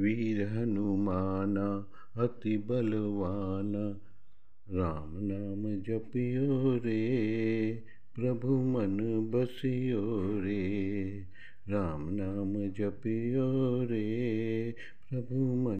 वीर हनुमाना अति बलवान राम नाम जपियो रे प्रभु मन बसियो रे राम नाम जपियो रे प्रभु मन